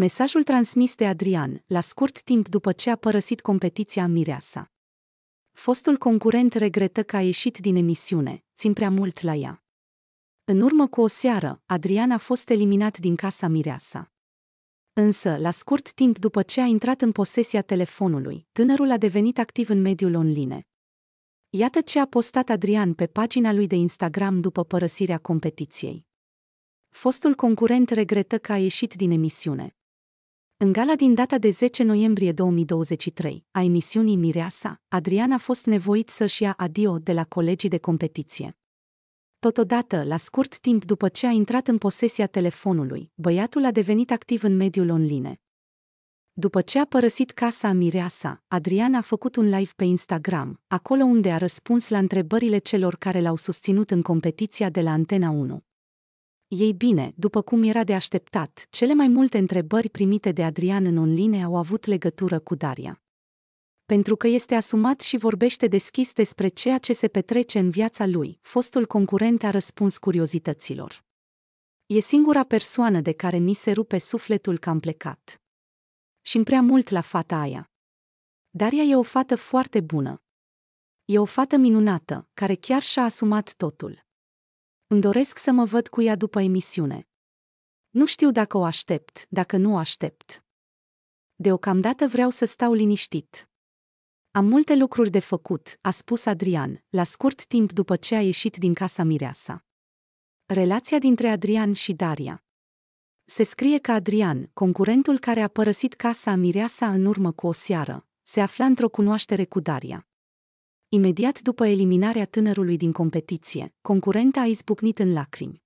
Mesajul transmis de Adrian, la scurt timp după ce a părăsit competiția Mireasa. Fostul concurent regretă că a ieșit din emisiune, țin prea mult la ea. În urmă cu o seară, Adrian a fost eliminat din casa Mireasa. Însă, la scurt timp după ce a intrat în posesia telefonului, tânărul a devenit activ în mediul online. Iată ce a postat Adrian pe pagina lui de Instagram după părăsirea competiției. Fostul concurent regretă că a ieșit din emisiune. În gala din data de 10 noiembrie 2023, a emisiunii Mireasa, Adrian a fost nevoit să-și ia adio de la colegii de competiție. Totodată, la scurt timp după ce a intrat în posesia telefonului, băiatul a devenit activ în mediul online. După ce a părăsit casa Mireasa, Adrian a făcut un live pe Instagram, acolo unde a răspuns la întrebările celor care l-au susținut în competiția de la Antena 1. Ei bine, după cum era de așteptat, cele mai multe întrebări primite de Adrian în online au avut legătură cu Daria. Pentru că este asumat și vorbește deschis despre ceea ce se petrece în viața lui, fostul concurent a răspuns curiozităților. E singura persoană de care mi se rupe sufletul că am plecat. și prea mult la fata aia. Daria e o fată foarte bună. E o fată minunată, care chiar și-a asumat totul îmi doresc să mă văd cu ea după emisiune. Nu știu dacă o aștept, dacă nu o aștept. Deocamdată vreau să stau liniștit. Am multe lucruri de făcut, a spus Adrian, la scurt timp după ce a ieșit din casa Mireasa. Relația dintre Adrian și Daria se scrie că Adrian, concurentul care a părăsit casa Mireasa în urmă cu o seară, se afla într-o cunoaștere cu Daria. Imediat după eliminarea tânărului din competiție, concurenta a izbucnit în lacrimi.